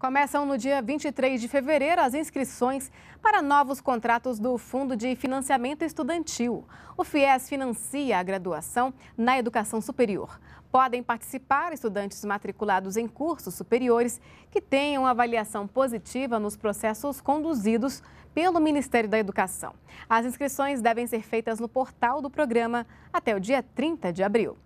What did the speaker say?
Começam no dia 23 de fevereiro as inscrições para novos contratos do Fundo de Financiamento Estudantil. O FIES financia a graduação na educação superior. Podem participar estudantes matriculados em cursos superiores que tenham avaliação positiva nos processos conduzidos pelo Ministério da Educação. As inscrições devem ser feitas no portal do programa até o dia 30 de abril.